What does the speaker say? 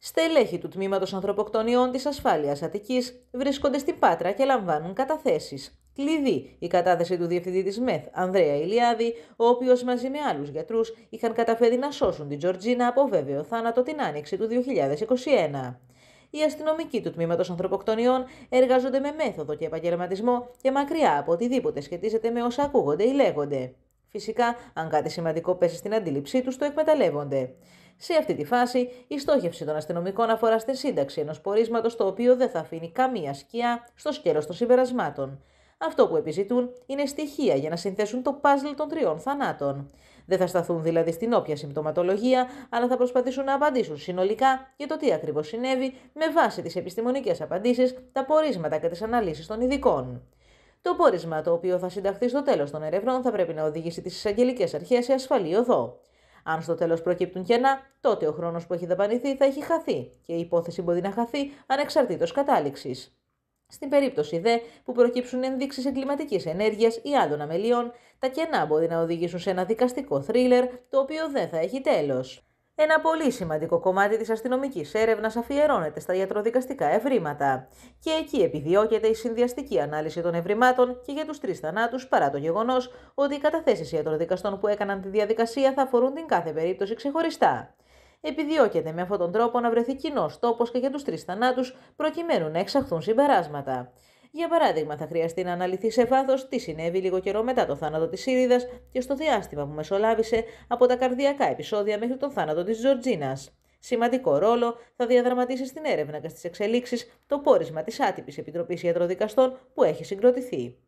Στελέχοι του τμήματος ανθρωποκτονιών της Ασφάλειας Αττικής βρίσκονται στην Πάτρα και λαμβάνουν καταθέσεις. Κλειδί η κατάθεση του διευθυντή της ΜΕΘ, Ανδρέα Ηλιάδη, ο οποίος μαζί με άλλους γιατρούς είχαν καταφέρει να σώσουν την Τζορτζίνα από βέβαιο θάνατο την άνοιξη του 2021. Οι αστυνομικοί του τμήματος ανθρωποκτονιών εργάζονται με μέθοδο και επαγγελματισμό και μακριά από οτιδήποτε σχετίζεται με όσα ακούγονται ή λέγονται. Φυσικά, αν κάτι σημαντικό πέσει στην αντίληψή τους, το εκμεταλλεύονται. Σε αυτή τη φάση, η στόχευση των αστυνομικών αφορά στη σύνταξη ενός πορίσματος το οποίο δεν θα αφήνει καμία σκιά στο σκέλος των συμπερασμάτων. Αυτό που επιζητούν είναι στοιχεία για να συνθέσουν το παζλ των τριών θανάτων. Δεν θα σταθούν δηλαδή στην όποια συμπτωματολογία, αλλά θα προσπαθήσουν να απαντήσουν συνολικά για το τι ακριβώς συνέβη με βάση τις επιστημονικές απαντήσεις, τα πορίσματα και τις αναλύσεις των ειδικών. Το πόρισμα το οποίο θα συνταχθεί στο τέλος των ερευνών θα πρέπει να οδηγήσει τις εισαγγελικές αρχές σε ασφαλή οδό. Αν στο τέλος προκύπτουν κενά, τότε ο χρόνος που έχει δαπανηθεί θα έχει χαθεί και η υπόθεση μπορεί να χαθεί ανεξαρτήτως κατάληξης. Στην περίπτωση δε που προκύψουν ενδείξεις εγκληματικής ενέργειας ή άλλων αμελιών, τα κενά μπορεί να οδηγήσουν σε ένα δικαστικό θρίλερ το οποίο δεν θα έχει τέλος. Ένα πολύ σημαντικό κομμάτι της αστυνομικής έρευνας αφιερώνεται στα ιατροδικαστικά ευρήματα και εκεί επιδιώκεται η συνδυαστική ανάλυση των ευρημάτων και για τους τρεις θανάτους παρά το γεγονός ότι οι καταθέσεις ιατροδικαστών που έκαναν τη διαδικασία θα αφορούν την κάθε περίπτωση ξεχωριστά. Επιδιώκεται με αυτόν τον τρόπο να βρεθεί κοινός τόπος και για τους τρεις θανάτους, προκειμένου να εξαχθούν συμπεράσματα. Για παράδειγμα, θα χρειαστεί να αναλυθεί σε βάθος τι συνέβη λίγο καιρό μετά το θάνατο της Σύριδας και στο διάστημα που μεσολάβησε από τα καρδιακά επεισόδια μέχρι τον θάνατο της Τζορτζίνας. Σημαντικό ρόλο θα διαδραματίσει στην έρευνα και στις εξελίξεις το πόρισμα της άτυπης Επιτροπής Ιατροδικαστών που έχει συγκροτηθεί.